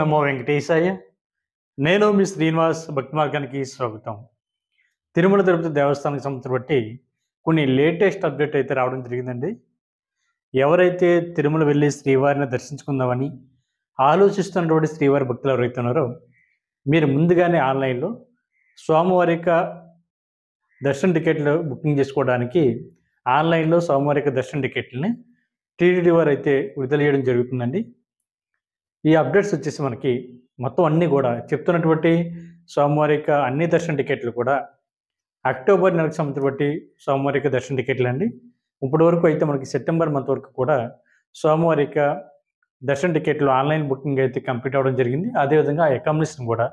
నమో వెంకటేశాయ నేను మీ శ్రీనివాస్ భక్తి మార్గానికి స్వాగతం తిరుమల తిరుపతి దేవస్థానం సంబంధించిన బట్టి కొన్ని లేటెస్ట్ అప్డేట్ అయితే రావడం జరిగిందండి ఎవరైతే తిరుమల వెళ్ళి శ్రీవారిని దర్శించుకుందామని ఆలోచిస్తున్నటువంటి శ్రీవారి భక్తులు ఎవరైతే ఉన్నారో మీరు ముందుగానే ఆన్లైన్లో యొక్క దర్శన టికెట్లు బుకింగ్ చేసుకోవడానికి ఆన్లైన్లో యొక్క దర్శన టికెట్లని టీటీడీ వారు అయితే విడుదల చేయడం జరుగుతుందండి ఈ అప్డేట్స్ వచ్చేసి మనకి మొత్తం అన్నీ కూడా చెప్తున్నటువంటి సోమవారిక అన్ని దర్శన టికెట్లు కూడా అక్టోబర్ నెలకు సంబంధించి సోమవారిక దర్శన టికెట్లు అండి ఇప్పటి వరకు అయితే మనకి సెప్టెంబర్ మంత్ వరకు కూడా సోమవారిక దర్శన టికెట్లు ఆన్లైన్ బుకింగ్ అయితే కంప్లీట్ అవ్వడం జరిగింది అదేవిధంగా ఆ అకామిడేషన్ కూడా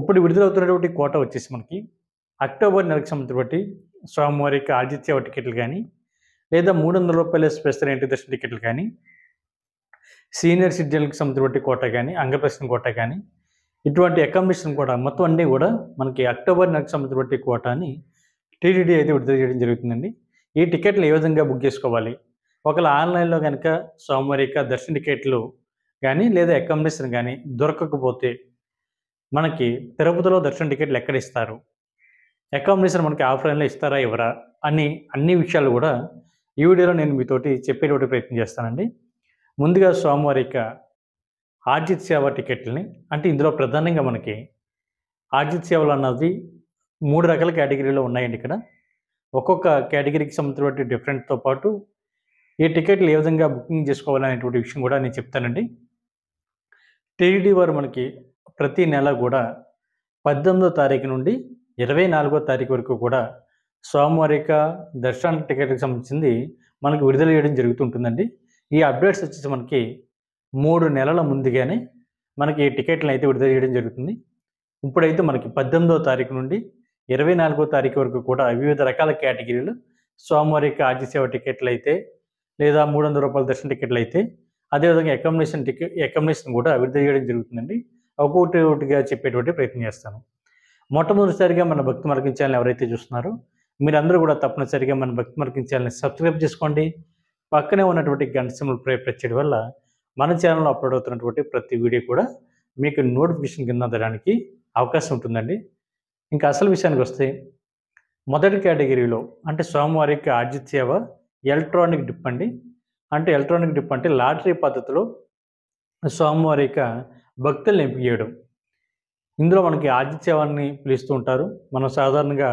ఇప్పుడు విడుదలవుతున్నటువంటి కోట వచ్చేసి మనకి అక్టోబర్ నెలకు సంబంధించి సోమవారిక ఆదిత్య టికెట్లు కానీ లేదా మూడు వందల రూపాయల స్పెషల్ ఎంట్రీ దర్శన టికెట్లు కానీ సీనియర్ సిటిజన్లకు సంబంధించిన కోట కానీ అంగప్రశ్న కోట కానీ ఇటువంటి అకామిడేషన్ కోట మొత్తం అన్నీ కూడా మనకి అక్టోబర్ నెలకు సంబంధించిన కోటాని టీటీడీ అయితే విడుదల చేయడం జరుగుతుందండి ఈ టికెట్లు ఏ విధంగా బుక్ చేసుకోవాలి ఒకవేళ ఆన్లైన్లో కనుక సోమవారిక దర్శన టికెట్లు కానీ లేదా అకామిడేషన్ కానీ దొరకకపోతే మనకి తిరుపతిలో దర్శన టికెట్లు ఎక్కడ ఇస్తారు అకామిడేషన్ మనకి ఆఫ్లైన్లో ఇస్తారా ఇవ్వరా అని అన్ని విషయాలు కూడా ఈ వీడియోలో నేను మీతోటి చెప్పేటువంటి ప్రయత్నం చేస్తానండి ముందుగా స్వామివారి యొక్క ఆర్జిత్ సేవ టికెట్లని అంటే ఇందులో ప్రధానంగా మనకి ఆర్జిత్ సేవలు అన్నది మూడు రకాల కేటగిరీలో ఉన్నాయండి ఇక్కడ ఒక్కొక్క కేటగిరీకి సంబంధించినటువంటి డిఫరెంట్తో పాటు ఈ టికెట్లు ఏ విధంగా బుకింగ్ చేసుకోవాలనేటువంటి విషయం కూడా నేను చెప్తానండి టీడీ వారు మనకి ప్రతి నెల కూడా పద్దెనిమిదో తారీఖు నుండి ఇరవై నాలుగో తారీఖు వరకు కూడా స్వామివారిక దర్శనానికి టికెట్కి సంబంధించింది మనకు విడుదల చేయడం జరుగుతుంటుందండి ఈ అప్డేట్స్ వచ్చేసి మనకి మూడు నెలల ముందుగానే మనకి ఈ టికెట్లను అయితే విడుదల చేయడం జరుగుతుంది ఇప్పుడైతే మనకి పద్దెనిమిదో తారీఖు నుండి ఇరవై నాలుగో తారీఖు వరకు కూడా వివిధ రకాల కేటగిరీలు సోమవారి ఆర్జీసేవ టికెట్లు అయితే లేదా మూడు వందల రూపాయల దర్శన టికెట్లు అయితే అదేవిధంగా అకామిడేషన్ టికెట్ అకామిడేషన్ కూడా విడుదల చేయడం జరుగుతుందండి ఒక్కొక్కటి ఒకటిగా చెప్పేటువంటి ప్రయత్నం చేస్తాను మొట్టమొదటిసారిగా మన భక్తి మరగించాలని ఎవరైతే చూస్తున్నారో మీరందరూ కూడా తప్పనిసరిగా మన భక్తి మరగించాలని సబ్స్క్రైబ్ చేసుకోండి పక్కనే ఉన్నటువంటి గంట సింబల్ ప్రే ప్రెస్ చేయడం వల్ల మన ఛానల్లో అప్లోడ్ అవుతున్నటువంటి ప్రతి వీడియో కూడా మీకు నోటిఫికేషన్ కింద అందడానికి అవకాశం ఉంటుందండి ఇంకా అసలు విషయానికి వస్తే మొదటి కేటగిరీలో అంటే సోమవారికి సేవ ఎలక్ట్రానిక్ డిప్ అండి అంటే ఎలక్ట్రానిక్ డిప్ అంటే లాటరీ పద్ధతిలో సోమవారిక భక్తులను ఎంపిక చేయడం ఇందులో మనకి సేవాన్ని పిలుస్తూ ఉంటారు మనం సాధారణంగా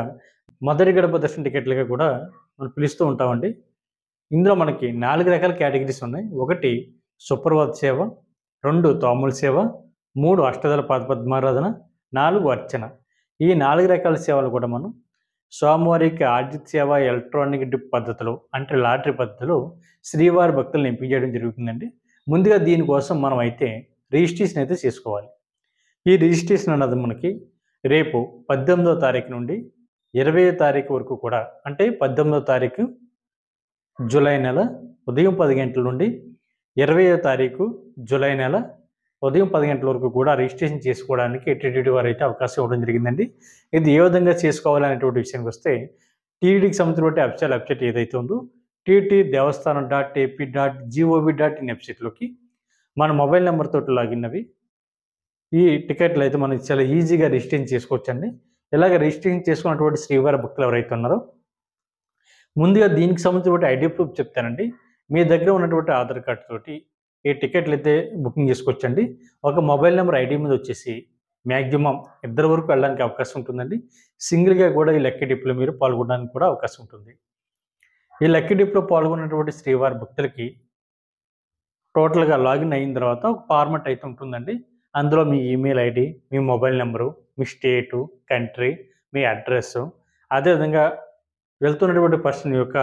మొదటి గడప దర్శన టికెట్లుగా కూడా మనం పిలుస్తూ ఉంటామండి ఇందులో మనకి నాలుగు రకాల కేటగిరీస్ ఉన్నాయి ఒకటి సుప్రభాత సేవ రెండు తోముల సేవ మూడు అష్టదల పద్మారాధన నాలుగు అర్చన ఈ నాలుగు రకాల సేవలు కూడా మనం స్వామివారికి ఆర్జిత సేవ ఎలక్ట్రానిక్ డిప్ పద్ధతిలో అంటే లాటరీ పద్ధతిలో శ్రీవారి భక్తులను ఎంపిక చేయడం జరుగుతుందండి ముందుగా దీనికోసం మనం అయితే రిజిస్ట్రేషన్ అయితే చేసుకోవాలి ఈ రిజిస్ట్రేషన్ అన్నది మనకి రేపు పద్దెనిమిదో తారీఖు నుండి ఇరవై తారీఖు వరకు కూడా అంటే పద్దెనిమిదో తారీఖు జూలై నెల ఉదయం పది గంటల నుండి ఇరవయో తారీఖు జూలై నెల ఉదయం పది గంటల వరకు కూడా రిజిస్ట్రేషన్ చేసుకోవడానికి టీటీడీ వారు అయితే అవకాశం ఇవ్వడం జరిగిందండి ఇది ఏ విధంగా చేసుకోవాలనేటువంటి విషయానికి వస్తే టీటీడీకి సంబంధించిన వెబ్సైట్ వెబ్సైట్ ఏదైతే ఉందో TT Devasthanam dot AP dot GOV dot in వెబ్సైట్లోకి మన మొబైల్ నెంబర్తో లాగిన్ అవి ఈ టికెట్లు అయితే మనం చాలా ఈజీగా రిజిస్ట్రేషన్ చేసుకోవచ్చండి ఇలాగ రిజిస్ట్రేషన్ చేసుకున్నటువంటి శ్రీవారి భక్తులు ఎవరైతే ఉన్నారో ముందుగా దీనికి సంబంధించిన ఐడి ప్రూఫ్ చెప్తానండి మీ దగ్గర ఉన్నటువంటి ఆధార్ కార్డు తోటి ఏ టికెట్లు అయితే బుకింగ్ చేసుకోవచ్చండి ఒక మొబైల్ నెంబర్ ఐడి మీద వచ్చేసి మ్యాక్సిమం ఇద్దరు వరకు వెళ్ళడానికి అవకాశం ఉంటుందండి సింగిల్గా కూడా ఈ లక్కీ డిప్లో మీరు పాల్గొనడానికి కూడా అవకాశం ఉంటుంది ఈ లక్కీ డిప్లో పాల్గొన్నటువంటి శ్రీవారి భక్తులకి టోటల్గా లాగిన్ అయిన తర్వాత ఒక ఫార్మట్ అయితే ఉంటుందండి అందులో మీ ఈమెయిల్ ఐడి మీ మొబైల్ నెంబరు మీ స్టేటు కంట్రీ మీ అడ్రస్సు అదేవిధంగా వెళ్తున్నటువంటి పర్సన్ యొక్క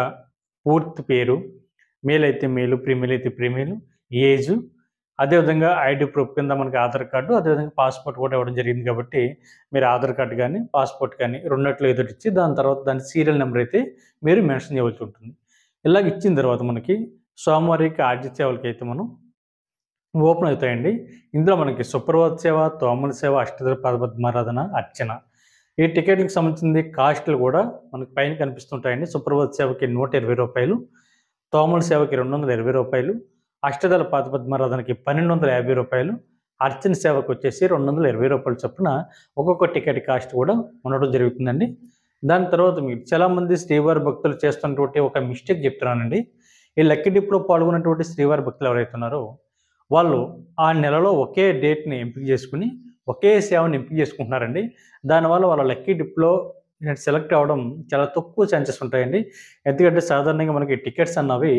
పూర్తి పేరు మేల్ అయితే మేలు ప్రీమియల్ అయితే ప్రీమియల్ ఏజ్ అదేవిధంగా ఐడి ప్రూఫ్ కింద మనకి ఆధార్ కార్డు అదేవిధంగా పాస్పోర్ట్ కూడా ఇవ్వడం జరిగింది కాబట్టి మీరు ఆధార్ కార్డు కానీ పాస్పోర్ట్ కానీ రెండట్లు ఇచ్చి దాని తర్వాత దాని సీరియల్ నెంబర్ అయితే మీరు మెన్షన్ చేయవలసి ఉంటుంది ఇలాగ ఇచ్చిన తర్వాత మనకి సోమవారికి ఆర్జి సేవలకి అయితే మనం ఓపెన్ అవుతాయండి ఇందులో మనకి సుప్రభాత్ సేవ తోమల సేవ అష్టదర పదపద్మారాధన అర్చన ఈ టికెట్లకు సంబంధించింది కాస్ట్లు కూడా మనకు పైన కనిపిస్తుంటాయండి సుప్రభాత్ సేవకి నూట ఇరవై రూపాయలు తోమల సేవకి రెండు వందల ఇరవై రూపాయలు అష్టదళ పాదపద్మారాధనకి పన్నెండు వందల యాభై రూపాయలు అర్చన సేవకు వచ్చేసి రెండు వందల ఇరవై రూపాయలు చొప్పున ఒక్కొక్క టికెట్ కాస్ట్ కూడా ఉండడం జరుగుతుందండి దాని తర్వాత మీరు చాలామంది శ్రీవారి భక్తులు చేస్తున్నటువంటి ఒక మిస్టేక్ చెప్తున్నానండి ఈ లక్కీ డిప్లో పాల్గొన్నటువంటి శ్రీవారి భక్తులు ఎవరైతే ఉన్నారో వాళ్ళు ఆ నెలలో ఒకే డేట్ని ఎంపిక చేసుకుని ఒకే సేవను ఎంపిక చేసుకుంటున్నారండి దానివల్ల వాళ్ళ లక్కీ డిప్లో సెలెక్ట్ అవ్వడం చాలా తక్కువ ఛాన్సెస్ ఉంటాయండి ఎందుకంటే సాధారణంగా మనకి టికెట్స్ అన్నవి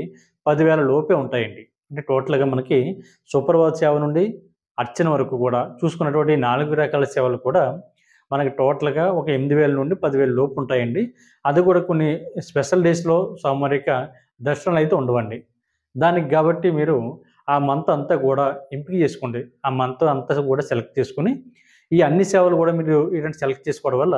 పదివేల లోపే ఉంటాయండి అంటే టోటల్గా మనకి సూపర్వాల్ సేవ నుండి అర్చన వరకు కూడా చూసుకున్నటువంటి నాలుగు రకాల సేవలు కూడా మనకి టోటల్గా ఒక ఎనిమిది వేల నుండి పదివేల లోపు ఉంటాయండి అది కూడా కొన్ని స్పెషల్ డేస్లో సామూహిక దర్శనాలు అయితే ఉండవండి దానికి కాబట్టి మీరు ఆ మంత్ అంతా కూడా ఎంపిక చేసుకోండి ఆ మంత్ అంతా కూడా సెలెక్ట్ చేసుకుని ఈ అన్ని సేవలు కూడా మీరు ఇటువంటి సెలెక్ట్ చేసుకోవడం వల్ల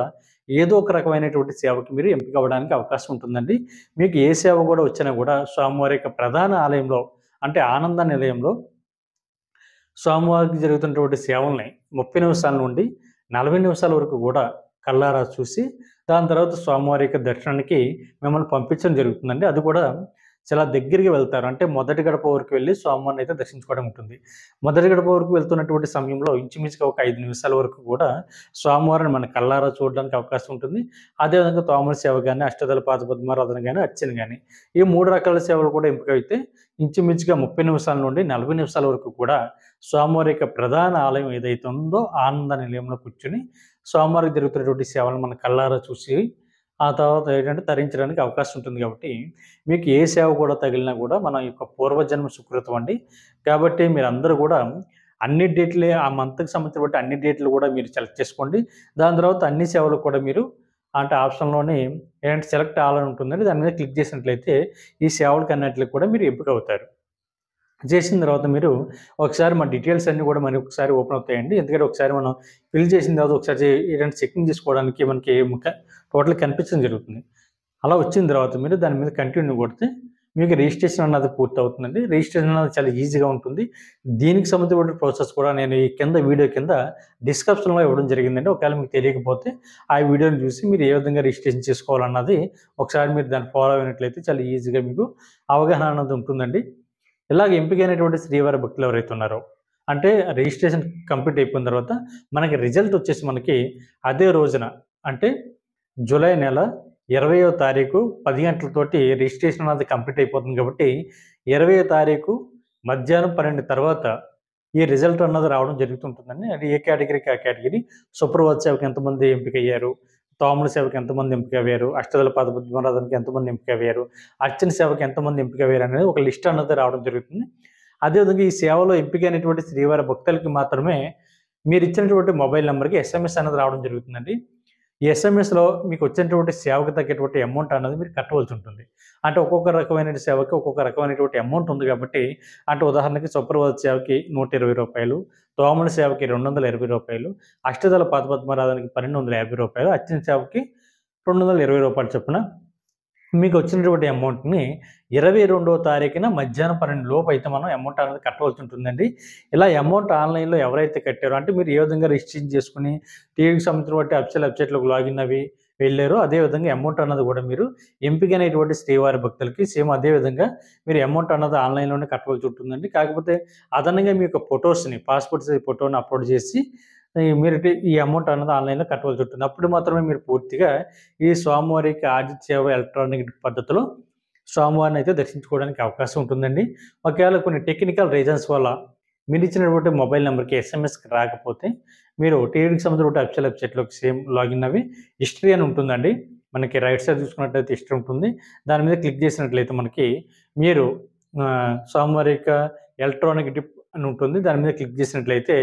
ఏదో ఒక రకమైనటువంటి సేవకి మీరు ఎంపిక అవ్వడానికి అవకాశం ఉంటుందండి మీకు ఏ సేవ కూడా వచ్చినా కూడా స్వామివారి యొక్క ప్రధాన ఆలయంలో అంటే ఆనంద నిలయంలో స్వామివారికి జరుగుతున్నటువంటి సేవల్ని ముప్పై నిమిషాల నుండి నలభై నిమిషాల వరకు కూడా కళ్ళారా చూసి దాని తర్వాత స్వామివారి యొక్క దర్శనానికి మిమ్మల్ని పంపించడం జరుగుతుందండి అది కూడా చాలా దగ్గరికి వెళ్తారు అంటే మొదటి గడప వరకు వెళ్ళి స్వామివారిని అయితే దర్శించుకోవడం ఉంటుంది మొదటి గడప వరకు వెళ్తున్నటువంటి సమయంలో ఇంచుమించుగా ఒక ఐదు నిమిషాల వరకు కూడా స్వామివారిని మన కళ్ళారా చూడడానికి అవకాశం ఉంటుంది అదేవిధంగా తోమర సేవ కానీ అష్టదల పాద పద్మారాధన కానీ అర్చన కానీ ఈ మూడు రకాల సేవలు కూడా ఎంపిక అయితే ఇంచుమించుగా ముప్పై నిమిషాల నుండి నలభై నిమిషాల వరకు కూడా స్వామివారి యొక్క ప్రధాన ఆలయం ఏదైతే ఉందో ఆనంద నిలయంలో కూర్చుని స్వామివారికి జరుగుతున్నటువంటి సేవలను మన కళ్ళారా చూసి ఆ తర్వాత ఏంటంటే తరించడానికి అవకాశం ఉంటుంది కాబట్టి మీకు ఏ సేవ కూడా తగిలినా కూడా మన యొక్క పూర్వజన్మ సుకృతం అండి కాబట్టి మీరు అందరూ కూడా అన్ని డేట్లే ఆ మంత్కి సంబంధించిన బట్టి అన్ని డేట్లు కూడా మీరు సెలెక్ట్ చేసుకోండి దాని తర్వాత అన్ని సేవలు కూడా మీరు అంటే ఆప్షన్లోనే ఏంటంటే సెలెక్ట్ అవ్వాలని ఉంటుందండి దాని మీద క్లిక్ చేసినట్లయితే ఈ సేవలకు అన్నట్లు కూడా మీరు ఎంపిక అవుతారు చేసిన తర్వాత మీరు ఒకసారి మా డీటెయిల్స్ అన్నీ కూడా మనకి ఒకసారి ఓపెన్ అవుతాయండి ఎందుకంటే ఒకసారి మనం ఫిల్ చేసిన తర్వాత ఒకసారి ఏంటంటే చెక్కింగ్ చేసుకోవడానికి మనకి ముఖ్య టోటల్ కనిపించడం జరుగుతుంది అలా వచ్చిన తర్వాత మీరు దాని మీద కంటిన్యూ కొడితే మీకు రిజిస్ట్రేషన్ అన్నది పూర్తి అవుతుందండి రిజిస్ట్రేషన్ అన్నది చాలా ఈజీగా ఉంటుంది దీనికి సంబంధించిన ప్రాసెస్ కూడా నేను ఈ కింద వీడియో కింద డిస్క్రిప్షన్లో ఇవ్వడం జరిగిందండి ఒకవేళ మీకు తెలియకపోతే ఆ వీడియోని చూసి మీరు ఏ విధంగా రిజిస్ట్రేషన్ చేసుకోవాలన్నది ఒకసారి మీరు దాన్ని ఫాలో అయినట్లయితే చాలా ఈజీగా మీకు అవగాహన అన్నది ఉంటుందండి ఇలాగ ఎంపికైనటువంటి శ్రీవారి భక్తులు ఎవరైతే ఉన్నారో అంటే రిజిస్ట్రేషన్ కంప్లీట్ అయిపోయిన తర్వాత మనకి రిజల్ట్ వచ్చేసి మనకి అదే రోజున అంటే జూలై నెల ఇరవయో తారీఖు పది గంటలతోటి రిజిస్ట్రేషన్ అనేది కంప్లీట్ అయిపోతుంది కాబట్టి ఇరవయో తారీఖు మధ్యాహ్నం పన్నెండు తర్వాత ఈ రిజల్ట్ అన్నది రావడం జరుగుతుంటుందండి అది ఏ కేటగిరీకి ఆ కేటగిరీ సుప్రభాత్ సేవకు ఎంతమంది ఎంపిక అయ్యారు తోముల సేవకు ఎంతమంది ఎంపిక అయ్యారు అష్టదల పాద ఎంతమంది ఎంపిక అయ్యారు అర్చన సేవకు ఎంతమంది ఎంపిక అయ్యారు అనేది ఒక లిస్ట్ అన్నది రావడం జరుగుతుంది అదేవిధంగా ఈ సేవలో ఎంపిక అయినటువంటి శ్రీవారి భక్తులకి మాత్రమే మీరు ఇచ్చినటువంటి మొబైల్ నెంబర్కి ఎస్ఎంఎస్ అనేది రావడం జరుగుతుందండి ఈ ఎస్ఎంఎస్లో మీకు వచ్చినటువంటి సేవకు తగ్గేటువంటి అమౌంట్ అనేది మీరు కట్టవలసి ఉంటుంది అంటే ఒక్కొక్క రకమైన సేవకి ఒక్కొక్క రకమైనటువంటి అమౌంట్ ఉంది కాబట్టి అంటే ఉదాహరణకి సుప్రభాత సేవకి నూట ఇరవై రూపాయలు తోమల సేవకి రెండు వందల ఇరవై రూపాయలు అష్టదళ పాతపద్మరాధానికి పన్నెండు వందల యాభై రూపాయలు అచ్చిన సేవకి రెండు వందల ఇరవై రూపాయలు చొప్పున మీకు వచ్చినటువంటి అమౌంట్ని ఇరవై రెండవ తారీఖున మధ్యాహ్నం పన్నెండు లోపు అయితే మనం అమౌంట్ అనేది కట్టవలసి ఉంటుందండి ఇలా అమౌంట్ ఆన్లైన్లో ఎవరైతే కట్టారో అంటే మీరు ఏ విధంగా రిజిస్ట్రేషన్ చేసుకుని టీవీకి సంబంధించినటువంటి అప్సెల్ వెబ్సైట్లకు లాగిన్ అవి వెళ్ళారో అదేవిధంగా అమౌంట్ అన్నది కూడా మీరు ఎంపికైనటువంటి శ్రీవారి భక్తులకి సేమ్ అదేవిధంగా మీరు అమౌంట్ అన్నది ఆన్లైన్లోనే కట్టవలసి ఉంటుందండి కాకపోతే అదనంగా మీ యొక్క ఫొటోస్ని పాస్పోర్ట్ సైజ్ ఫోటోని అప్లోడ్ చేసి మీరు ఈ అమౌంట్ అన్నది ఆన్లైన్లో కట్టవలసి ఉంటుంది అప్పుడు మాత్రమే మీరు పూర్తిగా ఈ స్వామివారికి ఆదిత్య ఎలక్ట్రానిక్ పద్ధతిలో స్వామివారిని అయితే దర్శించుకోవడానికి అవకాశం ఉంటుందండి ఒకవేళ కొన్ని టెక్నికల్ రీజన్స్ వల్ల మీరు ఇచ్చినటువంటి మొబైల్ నెంబర్కి ఎస్ఎంఎస్కి రాకపోతే మీరు టీవీకి సంబంధించిన అఫిషియల్ వెబ్సైట్లోకి సేమ్ లాగిన్ అవి హిస్టరీ అని ఉంటుందండి మనకి రైట్ సైడ్ చూసుకున్నట్లయితే హిస్టరీ ఉంటుంది దాని మీద క్లిక్ చేసినట్లయితే మనకి మీరు స్వామివారి యొక్క ఎలక్ట్రానిక్ డిప్ అని ఉంటుంది దాని మీద క్లిక్ చేసినట్లయితే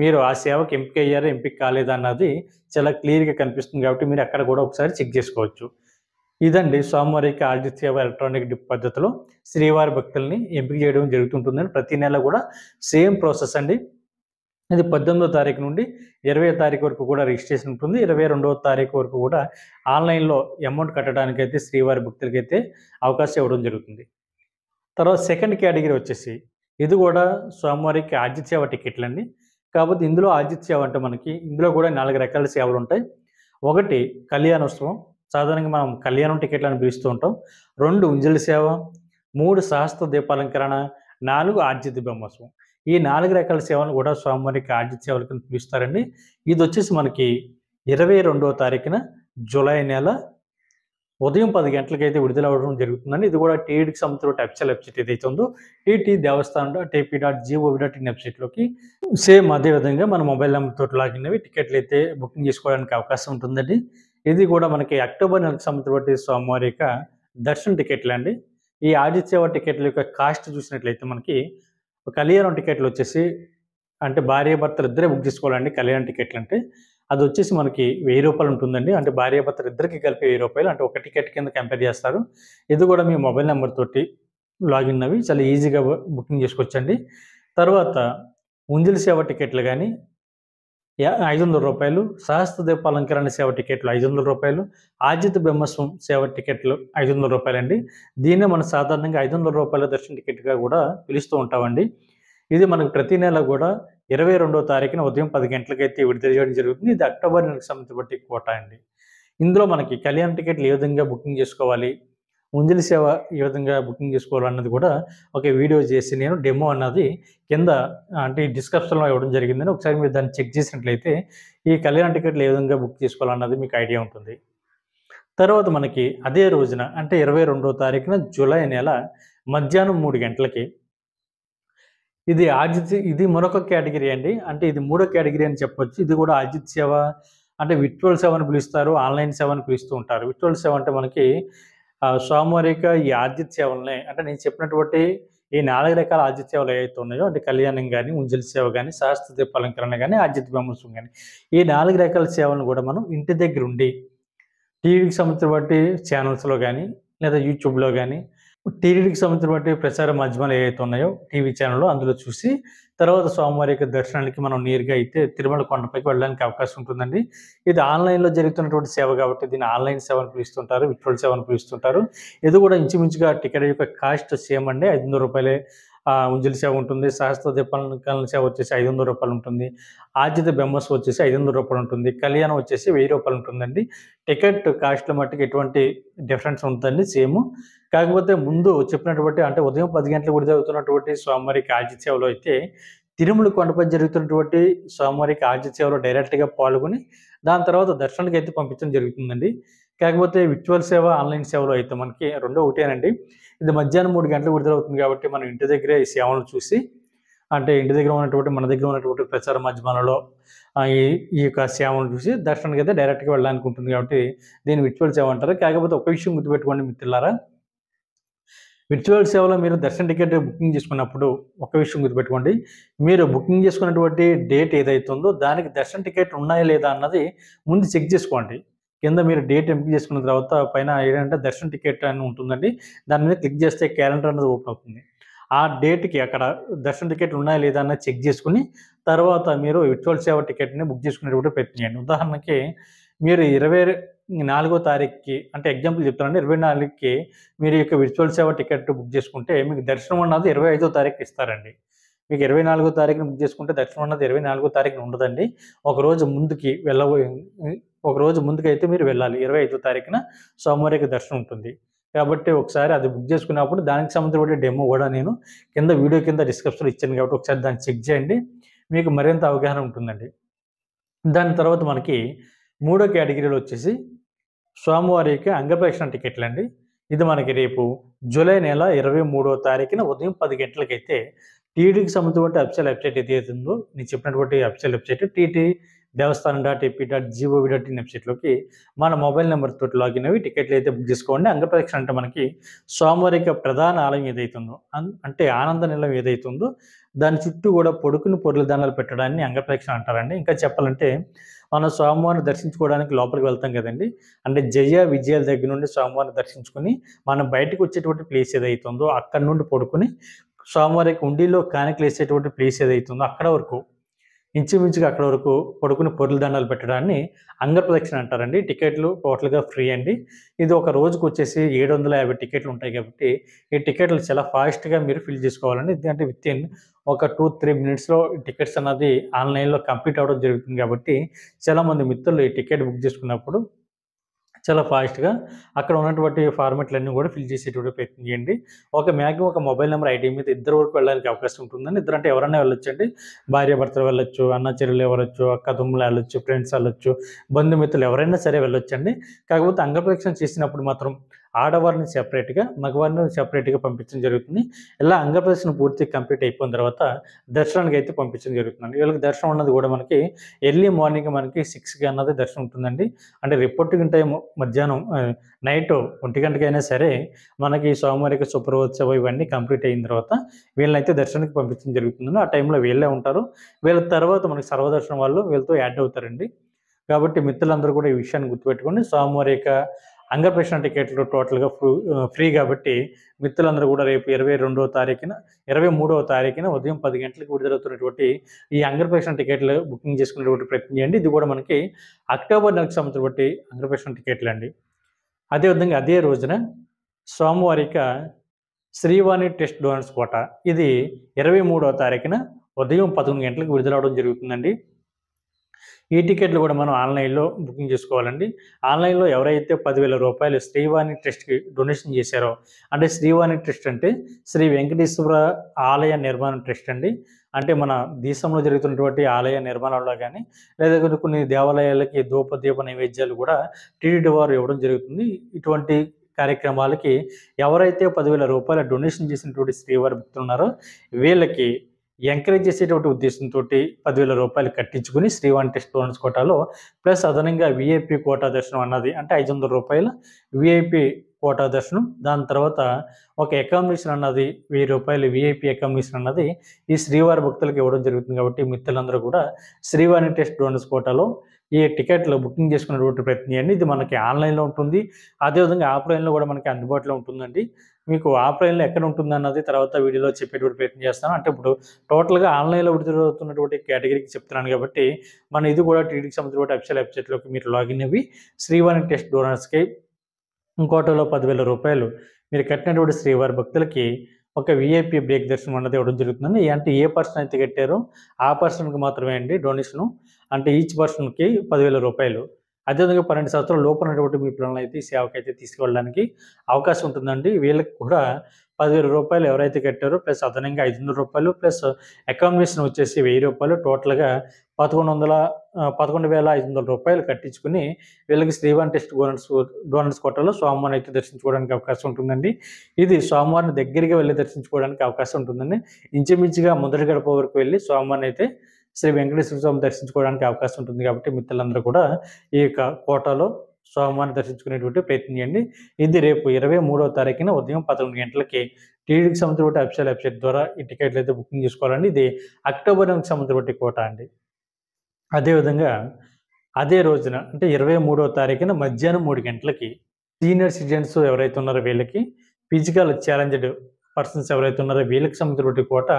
మీరు ఆ సేవకు ఎంపిక అయ్యారా ఎంపిక కాలేదా అన్నది చాలా క్లియర్గా కనిపిస్తుంది కాబట్టి మీరు అక్కడ కూడా ఒకసారి చెక్ చేసుకోవచ్చు ఇదండి సోమవారికి సేవ ఎలక్ట్రానిక్ డిప్ పద్ధతిలో శ్రీవారి భక్తుల్ని ఎంపిక చేయడం జరుగుతుంటుందని ప్రతి నెల కూడా సేమ్ ప్రాసెస్ అండి ఇది పద్దెనిమిదో తారీఖు నుండి ఇరవై తారీఖు వరకు కూడా రిజిస్ట్రేషన్ ఉంటుంది ఇరవై రెండవ తారీఖు వరకు కూడా ఆన్లైన్లో అమౌంట్ కట్టడానికైతే శ్రీవారి భక్తులకైతే అవకాశం ఇవ్వడం జరుగుతుంది తర్వాత సెకండ్ కేటగిరీ వచ్చేసి ఇది కూడా స్వామివారికి ఆజిత్ సేవ టికెట్లు అండి కాకపోతే ఇందులో ఆజిత్ సేవ అంటే మనకి ఇందులో కూడా నాలుగు రకాల సేవలు ఉంటాయి ఒకటి కళ్యాణోత్సవం సాధారణంగా మనం కళ్యాణం టికెట్లను పిలుస్తూ ఉంటాం రెండు ఉంజలి సేవ మూడు సహస్ర దీపాలంకరణ నాలుగు ఆర్జిత బ్రహ్మోత్సవం ఈ నాలుగు రకాల సేవలు కూడా స్వామివారికి ఆర్జిత సేవలు కింద పిలుస్తారండి ఇది వచ్చేసి మనకి ఇరవై రెండవ తారీఖున జూలై నెల ఉదయం పది గంటలకైతే విడుదల అవ్వడం జరుగుతుందని ఇది కూడా టీఈడికి సంబంధించిన అఫిషియల్ వెబ్సైట్ ఏదైతే ఉందో TT Devasthanam dot AP dot G O V dot in వెబ్సైట్లోకి సేమ్ అదేవిధంగా మన మొబైల్ నెంబర్తో లాగిన్ అవి టికెట్లు అయితే బుకింగ్ చేసుకోవడానికి అవకాశం ఉంటుందండి ఇది కూడా మనకి అక్టోబర్ నెలకు సంబంధించిన సోమవారి యొక్క దర్శన టికెట్లు అండి ఈ ఆదిత్యవ టికెట్ల యొక్క కాస్ట్ చూసినట్లయితే మనకి కళ్యాణం టికెట్లు వచ్చేసి అంటే భార్య భర్తలు ఇద్దరే బుక్ చేసుకోవాలండి కళ్యాణం టికెట్లు అంటే అది వచ్చేసి మనకి వెయ్యి రూపాయలు ఉంటుందండి అంటే భార్యాభర్తలు ఇద్దరికి కలిపి వెయ్యి రూపాయలు అంటే ఒక టికెట్ కింద కంపేర్ చేస్తారు ఇది కూడా మీ మొబైల్ నెంబర్ తోటి లాగిన్ అవి చాలా ఈజీగా బుకింగ్ చేసుకోవచ్చండి తర్వాత ఉంజిల్ సేవ టికెట్లు కానీ ఐదు వందల రూపాయలు సహస్త దీప అలంకరణ సేవ టికెట్లు ఐదు వందల రూపాయలు ఆజిత బ్రహ్మస్వం సేవ టికెట్లు ఐదు వందల రూపాయలండి దీన్నే మనం సాధారణంగా ఐదు వందల రూపాయల దర్శన టికెట్గా కూడా పిలుస్తూ ఉంటామండి ఇది మనకు ప్రతి నెల కూడా ఇరవై రెండో తారీఖున ఉదయం పది గంటలకైతే విడుదల చేయడం జరుగుతుంది ఇది అక్టోబర్ నెలకు సంబంధించి కోట అండి ఇందులో మనకి కళ్యాణ్ టికెట్లు ఏ విధంగా బుకింగ్ చేసుకోవాలి ముంజలి సేవ ఏ విధంగా బుకింగ్ చేసుకోవాలన్నది కూడా ఒక వీడియో చేసి నేను డెమో అన్నది కింద అంటే డిస్క్రిప్షన్లో ఇవ్వడం జరిగిందని ఒకసారి మీరు దాన్ని చెక్ చేసినట్లయితే ఈ కళ్యాణ టికెట్లు ఏ విధంగా బుక్ చేసుకోవాలన్నది మీకు ఐడియా ఉంటుంది తర్వాత మనకి అదే రోజున అంటే ఇరవై రెండో తారీఖున జూలై నెల మధ్యాహ్నం మూడు గంటలకి ఇది ఆజిత్ ఇది మరొక కేటగిరీ అండి అంటే ఇది మూడో కేటగిరీ అని చెప్పొచ్చు ఇది కూడా ఆజిత్ సేవ అంటే విట్వల్ సేవ అని పిలుస్తారు ఆన్లైన్ సేవ అని పిలుస్తూ ఉంటారు విట్వల్ సేవ అంటే మనకి సోమవారిక ఈ ఆజిత్ సేవలనే అంటే నేను చెప్పినటువంటి ఈ నాలుగు రకాల ఆజిత్ సేవలు ఏవైతే ఉన్నాయో అంటే కళ్యాణం కానీ ఉంజల్ సేవ కానీ శాస్త్ర దీపాలంకరణ కానీ ఆజిత్ బ్రహ్మోత్సవం కానీ ఈ నాలుగు రకాల సేవలను కూడా మనం ఇంటి దగ్గర ఉండి టీవీకి సంబంధించిన బట్టి ఛానల్స్లో కానీ లేదా యూట్యూబ్లో కానీ టీడీడీకి సంబంధించినటువంటి ప్రచార మాధ్యమాలు ఏవైతే ఉన్నాయో టీవీ ఛానల్లో అందులో చూసి తర్వాత స్వామివారి యొక్క దర్శనానికి మనం నేరుగా అయితే తిరుమల కొండపైకి వెళ్ళడానికి అవకాశం ఉంటుందండి ఇది ఆన్లైన్లో జరుగుతున్నటువంటి సేవ కాబట్టి దీన్ని ఆన్లైన్ సేవ అని పిలుస్తుంటారు విట్రోల్ సేవ అని పిలుస్తుంటారు ఇది కూడా ఇంచుమించుగా టికెట్ యొక్క కాస్ట్ సేమ్ అండి ఐదు వందల రూపాయలే ఉంజలి సేవ ఉంటుంది సహస్ర దీపాల సేవ వచ్చేసి ఐదు వందల రూపాయలు ఉంటుంది ఆర్జిత బెమ్మస్ వచ్చేసి ఐదు వందల రూపాయలు ఉంటుంది కళ్యాణం వచ్చేసి వెయ్యి రూపాయలు ఉంటుందండి టికెట్ కాస్ట్ల మట్టుకు ఎటువంటి డిఫరెన్స్ ఉంటుందండి సేమ్ కాకపోతే ముందు చెప్పినటువంటి అంటే ఉదయం పది గంటలకు కూడా జరుగుతున్నటువంటి స్వామివారి సేవలో అయితే తిరుమల కొండపై జరుగుతున్నటువంటి స్వామివారికి సేవలో డైరెక్ట్గా పాల్గొని దాని తర్వాత దర్శనానికి అయితే పంపించడం జరుగుతుందండి కాకపోతే విర్చువల్ సేవ ఆన్లైన్ సేవలో అయితే మనకి రెండో ఒకటేనండి ఇది మధ్యాహ్నం మూడు గంటలకు విడుదల అవుతుంది కాబట్టి మనం ఇంటి దగ్గరే ఈ సేవలను చూసి అంటే ఇంటి దగ్గర ఉన్నటువంటి మన దగ్గర ఉన్నటువంటి ప్రచార మాధ్యమాలలో ఈ ఈ యొక్క సేవను చూసి దర్శనానికి అయితే డైరెక్ట్గా వెళ్ళాలనుకుంటుంది కాబట్టి దీన్ని విర్చువల్ సేవ అంటారు కాకపోతే ఒక విషయం గుర్తుపెట్టుకోండి మిత్రులారా విర్చువల్ సేవలో మీరు దర్శన టికెట్ బుకింగ్ చేసుకున్నప్పుడు ఒక విషయం గుర్తుపెట్టుకోండి మీరు బుకింగ్ చేసుకున్నటువంటి డేట్ ఏదైతుందో దానికి దర్శన టికెట్ ఉన్నాయా లేదా అన్నది ముందు చెక్ చేసుకోండి కింద మీరు డేట్ ఎంపిక చేసుకున్న తర్వాత పైన ఏంటంటే దర్శన టికెట్ అని ఉంటుందండి దాని మీద క్లిక్ చేస్తే క్యాలెండర్ అనేది ఓపెన్ అవుతుంది ఆ డేట్కి అక్కడ దర్శన టికెట్ ఉన్నాయా లేదా అన్నది చెక్ చేసుకుని తర్వాత మీరు విర్చువల్ సేవ టికెట్ని బుక్ చేసుకునేటప్పుడు ప్రయత్నం చేయండి ఉదాహరణకి మీరు ఇరవై నాలుగో తారీఖుకి అంటే ఎగ్జాంపుల్ చెప్తానండి ఇరవై నాలుగుకి మీరు యొక్క విర్చువల్ సేవ టికెట్ బుక్ చేసుకుంటే మీకు దర్శనం అన్నది ఇరవై ఐదో తారీఖు ఇస్తారండి మీకు ఇరవై నాలుగో తారీఖున బుక్ చేసుకుంటే దర్శనం అన్నది ఇరవై నాలుగో తారీఖున ఉండదండి ఒకరోజు ముందుకి వెళ్ళబోయే ముందుకు ముందుకైతే మీరు వెళ్ళాలి ఇరవై ఐదో తారీఖున సోమవారికి దర్శనం ఉంటుంది కాబట్టి ఒకసారి అది బుక్ చేసుకున్నప్పుడు దానికి సంబంధించిన డెమో కూడా నేను కింద వీడియో కింద డిస్క్రిప్షన్ ఇచ్చాను కాబట్టి ఒకసారి దాన్ని చెక్ చేయండి మీకు మరింత అవగాహన ఉంటుందండి దాని తర్వాత మనకి మూడో కేటగిరీలో వచ్చేసి స్వామివారికి అంగపక్షణ టికెట్లు అండి ఇది మనకి రేపు జూలై నెల ఇరవై మూడో తారీఖున ఉదయం పది గంటలకైతే టీడీకి సంబంధించిన అఫిషియల్ వెబ్సైట్ ఏదైతుందో నేను చెప్పినటువంటి official website TT Devasthanam dot AP dot GOV dot in వెబ్సైట్లోకి మన మొబైల్ నెంబర్ తోటి లాగిన్ అవి టికెట్లు అయితే బుక్ చేసుకోండి అంగప్రదక్షిణ అంటే మనకి స్వామివారి యొక్క ప్రధాన ఆలయం ఏదైతుందో అంటే ఆనంద నిలయం ఏదైతుందో దాని చుట్టూ కూడా పొడుకుని పొరుల దానాలు పెట్టడాన్ని అంగప్రదక్షిణ అంటారండి ఇంకా చెప్పాలంటే మనం స్వామివారిని దర్శించుకోవడానికి లోపలికి వెళ్తాం కదండి అంటే జయ విజయాల దగ్గర నుండి స్వామివారిని దర్శించుకొని మనం బయటకు వచ్చేటువంటి ప్లేస్ ఏదైతుందో అక్కడ నుండి పడుకొని స్వామివారికి ఉండిలో కానికలు వేసేటువంటి ప్లేస్ ఏదైతుందో అక్కడ వరకు ఇంచుమించుగా అక్కడ వరకు పడుకుని పొరుల దండాలు పెట్టడాన్ని అంగప్రదక్షిణ అంటారండి టికెట్లు టోటల్గా ఫ్రీ అండి ఇది ఒక రోజుకు వచ్చేసి ఏడు వందల యాభై టికెట్లు ఉంటాయి కాబట్టి ఈ టికెట్లు చాలా ఫాస్ట్గా మీరు ఫిల్ చేసుకోవాలండి ఎందుకంటే విత్ ఇన్ ఒక టూ త్రీ మినిట్స్లో టికెట్స్ అన్నది ఆన్లైన్లో కంప్లీట్ అవ్వడం జరుగుతుంది కాబట్టి చాలామంది మిత్రులు ఈ టికెట్ బుక్ చేసుకున్నప్పుడు చాలా ఫాస్ట్గా అక్కడ ఉన్నటువంటి అన్నీ కూడా ఫిల్ చేసేటువంటి ప్రయత్నం చేయండి ఒక మ్యాగ్జిమం ఒక మొబైల్ నెంబర్ ఐటీ మీద ఇద్దరు వరకు వెళ్ళడానికి అవకాశం ఉంటుందండి ఇద్దరు అంటే ఎవరైనా అండి భార్య భర్తలు వెళ్ళొచ్చు అన్న చెల్లెలు ఎవరొచ్చు అక్క తమ్ములు వెళ్ళొచ్చు ఫ్రెండ్స్ వెళ్ళొచ్చు బంధుమిత్రులు ఎవరైనా సరే వెళ్ళొచ్చండి కాకపోతే అంగప్రదక్షణ చేసినప్పుడు మాత్రం ఆడవారిని సెపరేట్గా మగవారిని సెపరేట్గా పంపించడం జరుగుతుంది ఇలా అంగప్రదర్శన పూర్తి కంప్లీట్ అయిపోయిన తర్వాత దర్శనానికి అయితే పంపించడం జరుగుతుందండి వీళ్ళకి దర్శనం ఉన్నది కూడా మనకి ఎర్లీ మార్నింగ్ మనకి సిక్స్కి అన్నది దర్శనం ఉంటుందండి అంటే రిపోర్ట్ టైం మధ్యాహ్నం నైట్ ఒంటి గంటకైనా సరే మనకి సోమవారిక శుభ్రోత్సవ ఇవన్నీ కంప్లీట్ అయిన తర్వాత వీళ్ళనైతే దర్శనానికి పంపించడం జరుగుతుందని ఆ టైంలో వీళ్ళే ఉంటారు వీళ్ళ తర్వాత మనకి సర్వదర్శనం వాళ్ళు వీళ్ళతో యాడ్ అవుతారండి కాబట్టి మిత్రులందరూ కూడా ఈ విషయాన్ని గుర్తుపెట్టుకోండి సోమవారి యొక్క అంగప్రశ్న టికెట్లు టోటల్గా ఫ్రీ కాబట్టి మిత్రులందరూ కూడా రేపు ఇరవై రెండవ తారీఖున ఇరవై మూడవ తారీఖున ఉదయం పది గంటలకు విడుదలవుతున్నటువంటి ఈ అంగప్రశ్న టికెట్లు బుకింగ్ చేసుకునేటువంటి ప్రయత్నం చేయండి ఇది కూడా మనకి అక్టోబర్ నెలకు సంబంధించిన బట్టి అంగప్రశ్న టికెట్లు అండి అదేవిధంగా అదే రోజున సోమవారిక శ్రీవాణి టెస్ట్ డోనర్స్ కోట ఇది ఇరవై మూడవ తారీఖున ఉదయం పదకొండు గంటలకు విడుదలవడం జరుగుతుందండి ఈ టికెట్లు కూడా మనం ఆన్లైన్లో బుకింగ్ చేసుకోవాలండి ఆన్లైన్లో ఎవరైతే పదివేల రూపాయలు శ్రీవాణి ట్రస్ట్కి డొనేషన్ చేశారో అంటే శ్రీవాణి ట్రస్ట్ అంటే శ్రీ వెంకటేశ్వర ఆలయ నిర్మాణం ట్రస్ట్ అండి అంటే మన దేశంలో జరుగుతున్నటువంటి ఆలయ నిర్మాణంలో కానీ లేదా కొన్ని దేవాలయాలకి ధూప దీప నైవేద్యాలు కూడా టీడీ వారు ఇవ్వడం జరుగుతుంది ఇటువంటి కార్యక్రమాలకి ఎవరైతే పదివేల రూపాయల డొనేషన్ చేసినటువంటి శ్రీవారి భక్తులు ఉన్నారో వీళ్ళకి ఎంకరేజ్ చేసేటువంటి ఉద్దేశంతో పదివేల రూపాయలు కట్టించుకుని శ్రీవంటి స్టూడెంట్స్ కోటాలో ప్లస్ అదనంగా విఐపి కోటా దర్శనం అన్నది అంటే ఐదు వందల రూపాయల విఐపి కోటా దర్శనం దాని తర్వాత ఒక అకామిడేషన్ అన్నది వెయ్యి రూపాయలు విఐపి అకామిడేషన్ అన్నది ఈ శ్రీవారి భక్తులకు ఇవ్వడం జరుగుతుంది కాబట్టి మిత్రులందరూ కూడా శ్రీవాణి టెస్ట్ డోనర్స్ కోటాలో ఈ టికెట్లు బుకింగ్ చేసుకునేటువంటి ప్రయత్నం ఇది మనకి ఆన్లైన్లో ఉంటుంది అదేవిధంగా ఆఫ్లైన్లో కూడా మనకి అందుబాటులో ఉంటుందండి మీకు ఆఫ్లైన్లో ఎక్కడ ఉంటుంది అన్నది తర్వాత వీడియోలో చెప్పేటువంటి ప్రయత్నం చేస్తాను అంటే ఇప్పుడు టోటల్గా ఆన్లైన్లో అవుతున్నటువంటి కేటగిరీకి చెప్తున్నాను కాబట్టి మన ఇది కూడా టీడీకి సంబంధించిన అఫీషియల్ వెబ్సైట్లోకి మీరు లాగిన్ అవి శ్రీవారి టెస్ట్ డోనర్స్కి ఇంకోటలో పదివేల రూపాయలు మీరు కట్టినటువంటి శ్రీవారి భక్తులకి ఒక విఐపి బ్రేక్ దర్శనం అనేది ఇవ్వడం జరుగుతుంది అంటే ఏ పర్సన్ అయితే కట్టారో ఆ పర్సన్కి మాత్రమే అండి డొనేషను అంటే ఈచ్ పర్సన్కి పదివేల రూపాయలు అదేవిధంగా పన్నెండు సంవత్సరాల లోపల ఉన్నటువంటి మీ పిల్లలను అయితే ఈ సేవకి అయితే తీసుకెళ్ళడానికి అవకాశం ఉంటుందండి వీళ్ళకి కూడా పదివేల రూపాయలు ఎవరైతే కట్టారో ప్లస్ అదనంగా ఐదు వందల రూపాయలు ప్లస్ అకామిడేషన్ వచ్చేసి వెయ్యి రూపాయలు టోటల్గా పదకొండు వందల పదకొండు వేల ఐదు వందల రూపాయలు కట్టించుకుని వీళ్ళకి శ్రీవాన్ టెస్ట్ డోనర్స్ డోనర్స్ కోటలో స్వామివారిని అయితే దర్శించుకోవడానికి అవకాశం ఉంటుందండి ఇది స్వామివారిని దగ్గరికి వెళ్ళి దర్శించుకోవడానికి అవకాశం ఉంటుందండి ఇంచుమించుగా ముద్ర గడప వరకు వెళ్ళి స్వామివారిని అయితే శ్రీ వెంకటేశ్వర స్వామి దర్శించుకోవడానికి అవకాశం ఉంటుంది కాబట్టి మిత్రులందరూ కూడా ఈ యొక్క కోటలో స్వామివారిని దర్శించుకునేటువంటి ప్రయత్నం చేయండి ఇది రేపు ఇరవై మూడవ తారీఖున ఉదయం పదకొండు గంటలకి టీడీకి సంబంధించిన అఫిషియల్ వెబ్సైట్ ద్వారా ఈ టికెట్లు అయితే బుకింగ్ చేసుకోవాలండి ఇది అక్టోబర్ నెలకి సంబంధించిన కోట అండి అదేవిధంగా అదే రోజున అంటే ఇరవై మూడవ తారీఖున మధ్యాహ్నం మూడు గంటలకి సీనియర్ సిటిజన్స్ ఎవరైతే ఉన్నారో వీళ్ళకి ఫిజికల్ ఛాలెంజ్డ్ పర్సన్స్ ఎవరైతే ఉన్నారో వీళ్ళకి సంబంధించినటువంటి కోట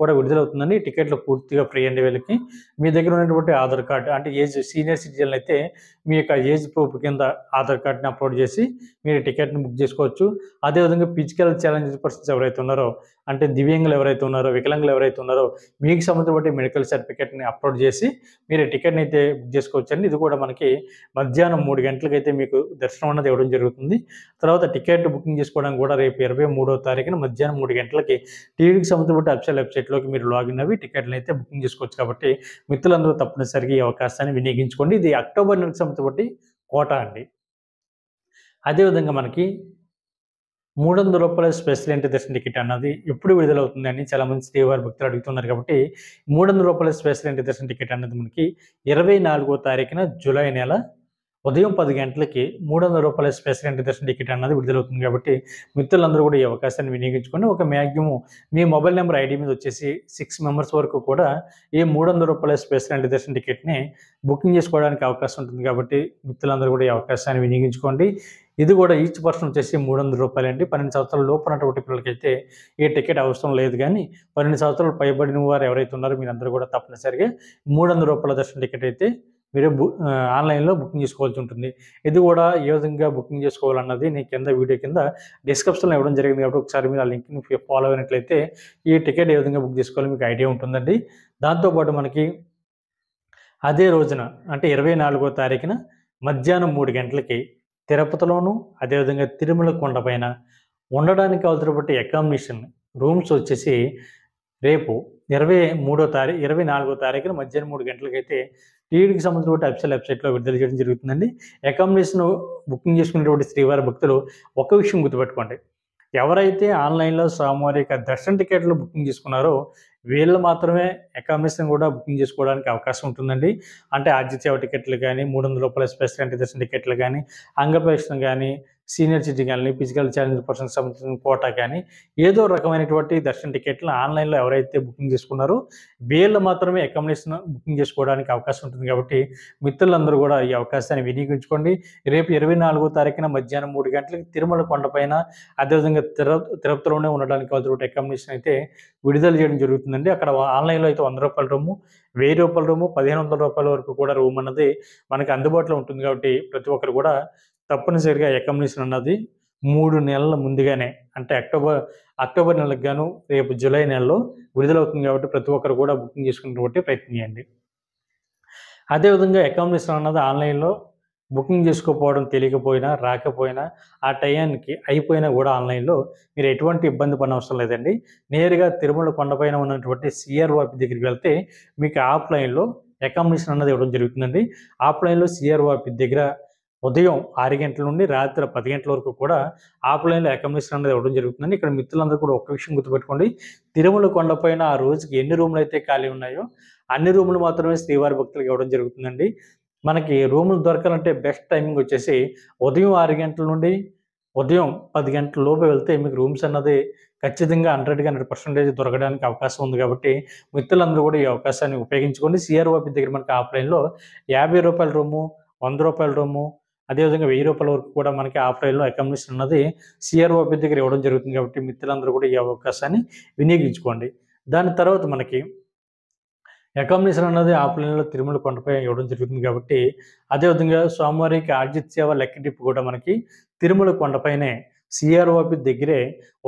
కూడా విడుదలవుతుందండి టికెట్లు పూర్తిగా ఫ్రీ అండి వీళ్ళకి మీ దగ్గర ఉన్నటువంటి ఆధార్ కార్డు అంటే ఏజ్ సీనియర్ సిటిజన్ అయితే మీ యొక్క ఏజ్ ప్రూఫ్ కింద ఆధార్ కార్డుని అప్లోడ్ చేసి మీరు టికెట్ని బుక్ చేసుకోవచ్చు అదేవిధంగా ఫిజికల్ ఛాలెంజ్ పర్సన్స్ ఎవరైతే ఉన్నారో అంటే దివ్యంగులు ఎవరైతే ఉన్నారో వికలంగులు ఎవరైతే ఉన్నారో మీకు సంబంధించిన మెడికల్ సర్టిఫికేట్ని అప్లోడ్ చేసి మీరు టికెట్ని అయితే బుక్ చేసుకోవచ్చండి ఇది కూడా మనకి మధ్యాహ్నం మూడు గంటలకైతే మీకు దర్శనం అన్నది ఇవ్వడం జరుగుతుంది తర్వాత టికెట్ బుకింగ్ చేసుకోవడం కూడా రేపు ఇరవై మూడో తారీఖున మధ్యాహ్నం మూడు గంటలకి టీవీకి సంబంధించిన అఫిషియల్ వెబ్సైట్లోకి మీరు లాగిన్ అవి టికెట్లు అయితే బుకింగ్ చేసుకోవచ్చు కాబట్టి మిత్రులందరూ తప్పనిసరిగా ఈ అవకాశాన్ని వినియోగించుకోండి ఇది అక్టోబర్ నెలకి సంబంధించి కోట అండి అదేవిధంగా మనకి మూడు వందల రూపాయల స్పెషల్ ఎంట్రీ దర్శన టికెట్ అన్నది ఎప్పుడు విడుదలవుతుంది అని చాలా మంది శ్రీవారి భక్తులు అడుగుతున్నారు కాబట్టి మూడు వందల రూపాయల స్పెషల్ ఎంట్రీ దర్శన టికెట్ అన్నది మనకి ఇరవై నాలుగో తారీఖున జూలై నెల ఉదయం పది గంటలకి మూడు వందల రూపాయల స్పెషల్ ఎంట్రీ దర్శన టికెట్ అన్నది విడుదలవుతుంది కాబట్టి మిత్రులందరూ కూడా ఈ అవకాశాన్ని వినియోగించుకొని ఒక మ్యాక్సిమం మీ మొబైల్ నెంబర్ ఐడి మీద వచ్చేసి సిక్స్ మెంబర్స్ వరకు కూడా ఈ మూడు వందల రూపాయల స్పెషల్ ఎంట్రీ దర్శన టికెట్ని బుకింగ్ చేసుకోవడానికి అవకాశం ఉంటుంది కాబట్టి మిత్రులందరూ కూడా ఈ అవకాశాన్ని వినియోగించుకోండి ఇది కూడా ఈచ్ పర్సన్ వచ్చేసి మూడు వందల రూపాయలు అండి పన్నెండు సంవత్సరాల పిల్లలకి పిల్లలకైతే ఏ టికెట్ అవసరం లేదు కానీ పన్నెండు సంవత్సరాలు పైబడిన వారు ఎవరైతే ఉన్నారో మీరందరూ కూడా తప్పనిసరిగా మూడు వందల రూపాయల దర్శన టికెట్ అయితే మీరు బు ఆన్లైన్లో బుకింగ్ చేసుకోవాల్సి ఉంటుంది ఇది కూడా ఏ విధంగా బుకింగ్ చేసుకోవాలన్నది నేను కింద వీడియో కింద డిస్క్రిప్షన్లో ఇవ్వడం జరిగింది కాబట్టి ఒకసారి మీరు ఆ లింక్ని ఫాలో అయినట్లయితే ఈ టికెట్ ఏ విధంగా బుక్ చేసుకోవాలి మీకు ఐడియా ఉంటుందండి దాంతోపాటు మనకి అదే రోజున అంటే ఇరవై నాలుగో తారీఖున మధ్యాహ్నం మూడు గంటలకి తిరుపతిలోను అదేవిధంగా తిరుమల కొండపైన ఉండడానికి అవసరపడే అకామిడేషన్ రూమ్స్ వచ్చేసి రేపు ఇరవై మూడో తారీఖు ఇరవై నాలుగో తారీఖున మధ్యాహ్నం మూడు గంటలకైతే టీడీకి సంబంధించిన అఫీషియల్ వెబ్సైట్లో విడుదల చేయడం జరుగుతుందండి అకామిడేషన్ బుకింగ్ చేసుకునేటువంటి శ్రీవారి భక్తులు ఒక విషయం గుర్తుపెట్టుకోండి ఎవరైతే ఆన్లైన్లో స్వామివారి యొక్క దర్శన టికెట్లు బుకింగ్ చేసుకున్నారో వీళ్ళు మాత్రమే అకామిడేషన్ కూడా బుకింగ్ చేసుకోవడానికి అవకాశం ఉంటుందండి అంటే ఆతిథ్య టికెట్లు కానీ మూడు వందల రూపాయల స్పెషల్ టికెట్లు కానీ అంగప్రవేశం కానీ సీనియర్ సిటీ కానీ ఫిజికల్ ఛాలెంజ్ పర్సన్ సంబంధించిన కోటా కానీ ఏదో రకమైనటువంటి దర్శన టికెట్లు ఆన్లైన్లో ఎవరైతే బుకింగ్ చేసుకున్నారో వీళ్ళు మాత్రమే అకామిడేషన్ బుకింగ్ చేసుకోవడానికి అవకాశం ఉంటుంది కాబట్టి మిత్రులందరూ కూడా ఈ అవకాశాన్ని వినియోగించుకోండి రేపు ఇరవై నాలుగో తారీఖున మధ్యాహ్నం మూడు గంటలకు తిరుమల కొండపైన అదేవిధంగా తిరు తిరుపతిలోనే ఉండడానికి కావాల్సిన అకామిడేషన్ అయితే విడుదల చేయడం జరుగుతుందండి అక్కడ ఆన్లైన్లో అయితే వంద రూపాయల రూము వెయ్యి రూపాయల రూము పదిహేను వందల రూపాయల వరకు కూడా రూమ్ అన్నది మనకు అందుబాటులో ఉంటుంది కాబట్టి ప్రతి ఒక్కరు కూడా తప్పనిసరిగా అకామిడేషన్ అన్నది మూడు నెలల ముందుగానే అంటే అక్టోబర్ అక్టోబర్ నెలకు గాను రేపు జూలై నెలలో విడుదలవుతుంది కాబట్టి ప్రతి ఒక్కరు కూడా బుకింగ్ చేసుకున్నటువంటి ప్రయత్నం చేయండి అదేవిధంగా అకామిడేషన్ అన్నది ఆన్లైన్లో బుకింగ్ చేసుకోకపోవడం తెలియకపోయినా రాకపోయినా ఆ టయానికి అయిపోయినా కూడా ఆన్లైన్లో మీరు ఎటువంటి ఇబ్బంది పడనవసరం లేదండి నేరుగా తిరుమల కొండపైన ఉన్నటువంటి సిఆర్ఓపి దగ్గరికి వెళ్తే మీకు ఆఫ్లైన్లో అకామిడేషన్ అన్నది ఇవ్వడం జరుగుతుందండి ఆఫ్లైన్లో సిఆర్ఓపి దగ్గర ఉదయం ఆరు గంటల నుండి రాత్రి పది గంటల వరకు కూడా ఆఫ్లైన్లో అకామిడేషన్ అనేది ఇవ్వడం జరుగుతుంది ఇక్కడ మిత్రులందరూ కూడా ఒక్క విషయం గుర్తుపెట్టుకోండి తిరుమల కొండపైన ఆ రోజుకి ఎన్ని రూములు అయితే ఖాళీ ఉన్నాయో అన్ని రూములు మాత్రమే శ్రీవారి భక్తులకు ఇవ్వడం జరుగుతుందండి మనకి రూములు దొరకాలంటే బెస్ట్ టైమింగ్ వచ్చేసి ఉదయం ఆరు గంటల నుండి ఉదయం పది గంటల లోపు వెళ్తే మీకు రూమ్స్ అన్నది ఖచ్చితంగా హండ్రెడ్కి హండ్రెడ్ పర్సెంటేజ్ దొరకడానికి అవకాశం ఉంది కాబట్టి మిత్రులందరూ కూడా ఈ అవకాశాన్ని ఉపయోగించుకోండి సిఆర్ఓపి దగ్గర మనకి ఆఫ్లైన్లో యాభై రూపాయల రూము వంద రూపాయల రూము అదేవిధంగా వెయ్యి రూపాయల వరకు కూడా మనకి ఆఫ్లైన్లో అకామిడేషన్ ఉన్నది సిఆర్ఓ దగ్గర ఇవ్వడం జరుగుతుంది కాబట్టి మిత్రులందరూ కూడా ఈ అవకాశాన్ని వినియోగించుకోండి దాని తర్వాత మనకి అకామిడేషన్ అన్నది ఆఫ్లైన్లో తిరుమల కొండపై ఇవ్వడం జరుగుతుంది కాబట్టి అదేవిధంగా సోమవారికి ఆర్జిత్ సేవ లెక్క డిప్పు కూడా మనకి తిరుమల కొండపైనే సిఆర్ఓపి దగ్గరే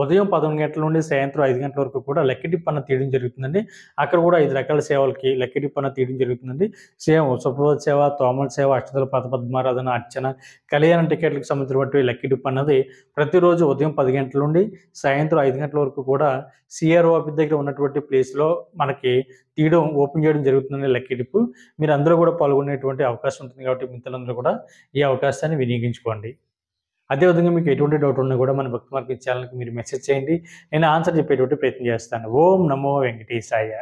ఉదయం పదకొండు గంటల నుండి సాయంత్రం ఐదు గంటల వరకు కూడా లెక్కటి పన్న తీయడం జరుగుతుందండి అక్కడ కూడా ఐదు రకాల సేవలకి లెక్కటి పన్న తీయడం జరుగుతుందండి సేవ సుప్రభాత సేవ తోమల సేవ అష్టదల పద్మారాధన అర్చన కళ్యాణ టికెట్లకు సంబంధించినటువంటి లెక్కటి పన్నది ప్రతిరోజు ఉదయం పది గంటల నుండి సాయంత్రం ఐదు గంటల వరకు కూడా సిఆర్ఓపి దగ్గర ఉన్నటువంటి ప్లేస్లో మనకి తీయడం ఓపెన్ చేయడం జరుగుతుందండి లెక్కడిప్ మీరు అందరూ కూడా పాల్గొనేటువంటి అవకాశం ఉంటుంది కాబట్టి మిత్రులందరూ కూడా ఈ అవకాశాన్ని వినియోగించుకోండి అదేవిధంగా మీకు ఎటువంటి డౌట్ ఉన్నా కూడా మన భక్తి మార్కెట్ ఛానల్కి మీరు మెసేజ్ చేయండి నేను ఆన్సర్ చెప్పేటువంటి ప్రయత్నం చేస్తాను ఓం నమో వెంకటేశాయ